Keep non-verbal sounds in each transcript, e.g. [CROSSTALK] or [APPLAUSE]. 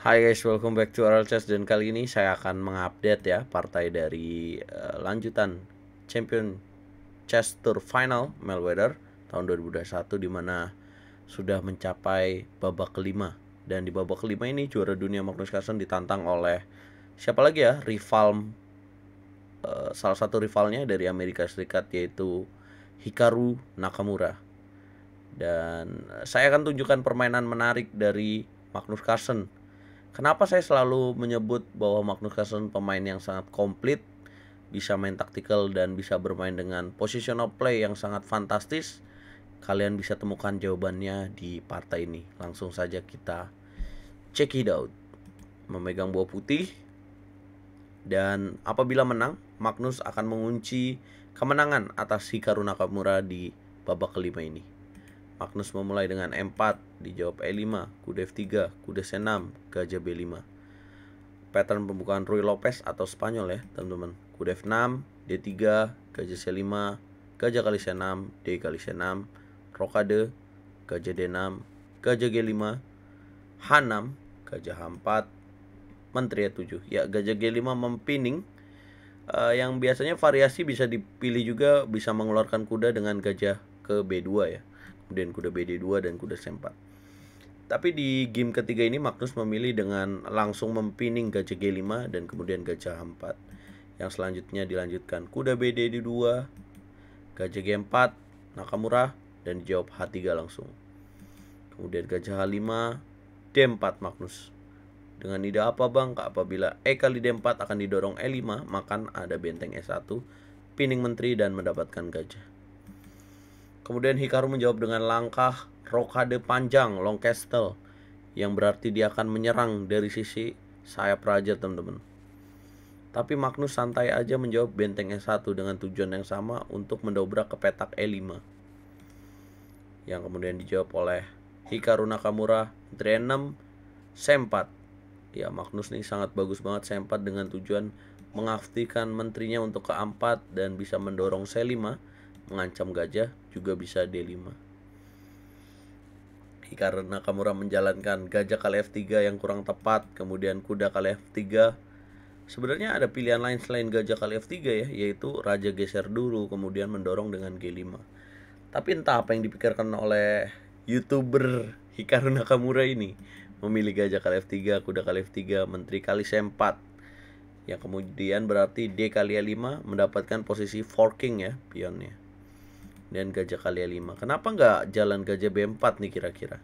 Hai guys, welcome back to RL Chess dan kali ini saya akan mengupdate ya partai dari uh, lanjutan Champion Chess Tour Final Melweather tahun 2021 di mana sudah mencapai babak kelima dan di babak kelima ini juara dunia Magnus Carlsen ditantang oleh siapa lagi ya rival uh, salah satu rivalnya dari Amerika Serikat yaitu Hikaru Nakamura dan saya akan tunjukkan permainan menarik dari Magnus Carlsen Kenapa saya selalu menyebut bahwa Magnus Carlsen pemain yang sangat komplit, bisa main taktikal dan bisa bermain dengan positional play yang sangat fantastis? Kalian bisa temukan jawabannya di partai ini. Langsung saja kita check it out. Memegang buah putih dan apabila menang, Magnus akan mengunci kemenangan atas Hikaru Nakamura di babak kelima ini. Magnus memulai dengan M4, dijawab E5, kuda F3, kuda C6, gajah B5. Pattern pembukaan Rui Lopez atau Spanyol ya, teman-teman. Kuda F6, D3, gajah C5, gajah kali C6, D kali C6, rokade, gajah D6, gajah G5, H6, gajah H4, menteri E7. Ya, gajah G5 mempining uh, yang biasanya variasi bisa dipilih juga bisa mengeluarkan kuda dengan gajah ke B2 ya kemudian kuda BD2 dan kuda C4. Tapi di game ketiga ini Magnus memilih dengan langsung mempining gajah G5 dan kemudian gajah H4. Yang selanjutnya dilanjutkan kuda BD2, gajah G4, Nakamura, dan dijawab H3 langsung. Kemudian gajah H5, D4 Magnus. Dengan ide apa bang? Apabila E kali D4 akan didorong E5, maka ada benteng e S1, pining menteri dan mendapatkan gajah. Kemudian Hikaru menjawab dengan langkah rokade panjang long castle yang berarti dia akan menyerang dari sisi sayap raja teman-teman. Tapi Magnus santai aja menjawab benteng E1 dengan tujuan yang sama untuk mendobrak ke petak E5. Yang kemudian dijawab oleh Hikaru Nakamura, Menteri Sempat. Ya Magnus nih sangat bagus banget Sempat dengan tujuan mengaktifkan menterinya untuk ke A4 dan bisa mendorong C5 mengancam gajah juga bisa D5. Karena Kamura menjalankan gajah kali F3 yang kurang tepat, kemudian kuda kali F3. Sebenarnya ada pilihan lain selain gajah kali F3 ya, yaitu raja geser dulu kemudian mendorong dengan G5. Tapi entah apa yang dipikirkan oleh YouTuber Hikaru Nakamura ini memilih gajah kali F3, kuda kali F3, menteri kali C4 yang kemudian berarti D kali a 5 mendapatkan posisi forking ya pionnya dan gajah kali 5 Kenapa nggak jalan gajah B4 nih kira-kira?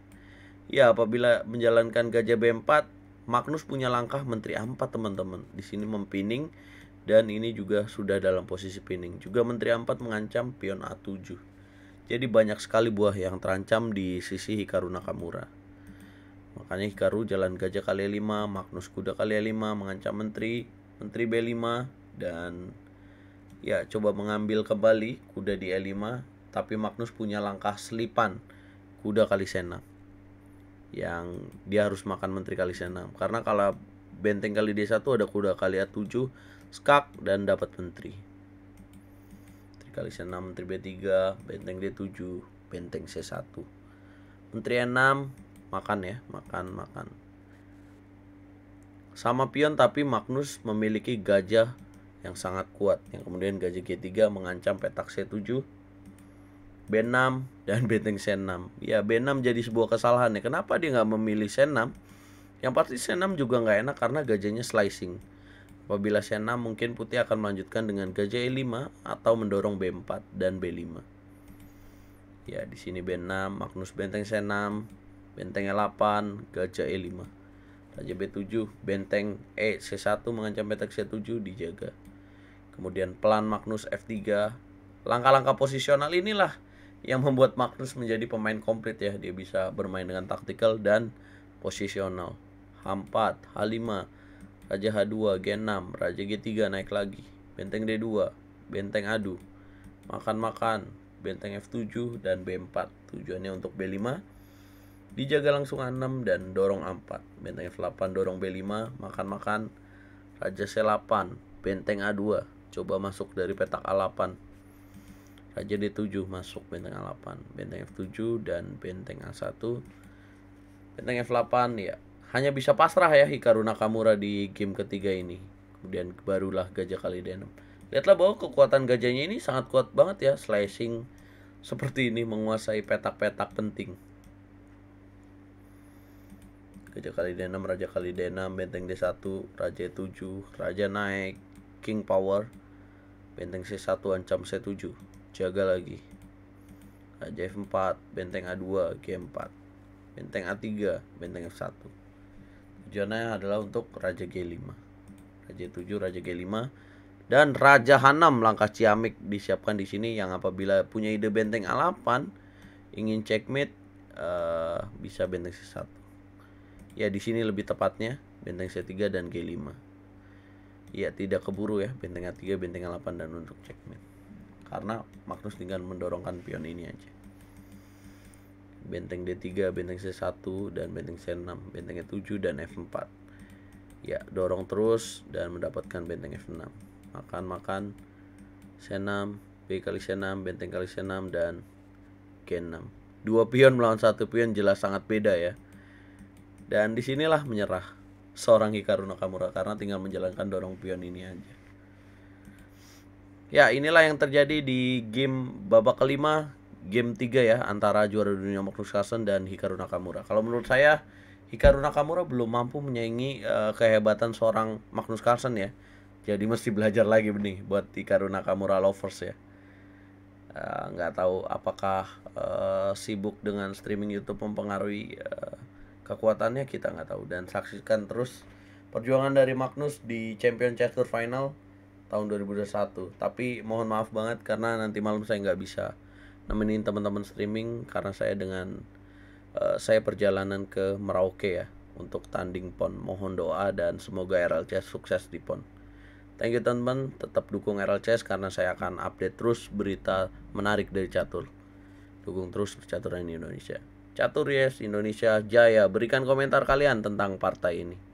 Ya apabila menjalankan gajah B4 Magnus punya langkah menteri A4 teman-teman Di sini mempining dan ini juga sudah dalam posisi pining Juga menteri A4 mengancam pion A7 Jadi banyak sekali buah yang terancam di sisi Hikaru Nakamura Makanya Hikaru jalan gajah kali 5 Magnus kuda kali 5 mengancam menteri Menteri B5 dan ya coba mengambil kembali kuda di E5 tapi Magnus punya langkah selipan kuda Kalisena yang dia harus makan Menteri Kalisena karena kalau benteng kali D1 ada kuda kali A7 skak dan dapat menteri menteri kali C6 menteri B3 benteng D7 benteng C1 menteri E6 makan ya makan makan sama pion tapi Magnus memiliki gajah yang sangat kuat yang kemudian gajah G3 mengancam petak C7 B6 dan [LAUGHS] benteng C6. Ya B6 jadi sebuah kesalahan ya. Kenapa dia nggak memilih C6? Yang pasti C6 juga nggak enak karena gajahnya slicing. Apabila C6 mungkin putih akan melanjutkan dengan gajah E5 atau mendorong B4 dan B5. Ya di sini B6, Magnus benteng C6, benteng E8, gajah E5. Raja B7, benteng E, e, e C1 mengancam benteng C7 dijaga. Kemudian pelan Magnus F3. Langkah-langkah posisional inilah yang membuat Magnus menjadi pemain komplit ya. Dia bisa bermain dengan taktikal dan posisional. H4, H5, Raja H2, G6, Raja G3 naik lagi. Benteng D2, benteng adu. Makan-makan, benteng F7 dan B4. Tujuannya untuk B5. Dijaga langsung A6 dan dorong A4. Benteng F8 dorong B5, makan-makan. Raja C8, benteng A2. Coba masuk dari petak A8 Raja D7 masuk benteng A8, benteng F7 dan benteng A1. Benteng F8 ya hanya bisa pasrah ya Hikaru Nakamura di game ketiga ini. Kemudian barulah Gajah kali D6 Lihatlah bahwa kekuatan gajahnya ini sangat kuat banget ya slicing seperti ini menguasai petak-petak penting. Gajah kali D6, Raja kali D6, Benteng D1, Raja E7, Raja naik, King Power, Benteng C1 ancam C7 jaga lagi raja F4 benteng A2 G4 benteng A3 benteng F1 tujuannya adalah untuk raja G5 raja 7 raja G5 dan raja H6 langkah ciamik disiapkan di sini yang apabila punya ide benteng A8 ingin checkmate uh, bisa benteng C1 ya di sini lebih tepatnya benteng C3 dan G5 ya tidak keburu ya benteng A3 benteng A8 dan untuk checkmate karena Magnus tinggal mendorongkan pion ini aja benteng D3, benteng C1 dan benteng C6, benteng E7 dan F4. Ya, dorong terus dan mendapatkan benteng F6. Makan makan C6, B kali C6, benteng kali C6 dan G6. Dua pion melawan satu pion jelas sangat beda ya. Dan disinilah menyerah seorang Hikaru Nakamura karena tinggal menjalankan dorong pion ini aja. Ya, inilah yang terjadi di game babak kelima, game 3 ya, antara juara dunia Magnus Carlsen dan Hikaru Nakamura. Kalau menurut saya, Hikaru Nakamura belum mampu menyaingi uh, kehebatan seorang Magnus Carlsen ya. Jadi mesti belajar lagi nih buat Hikaru Nakamura lovers ya. Eh, nggak uh, tahu apakah uh, sibuk dengan streaming YouTube mempengaruhi uh, kekuatannya kita nggak tahu dan saksikan terus perjuangan dari Magnus di Champion Chess Final tahun 2021 tapi mohon maaf banget karena nanti malam saya nggak bisa nemenin teman-teman streaming karena saya dengan uh, saya perjalanan ke Merauke ya untuk tanding PON mohon doa dan semoga RLC sukses di PON thank you teman-teman tetap dukung RLC karena saya akan update terus berita menarik dari catur dukung terus percaturan Indonesia catur yes Indonesia jaya berikan komentar kalian tentang partai ini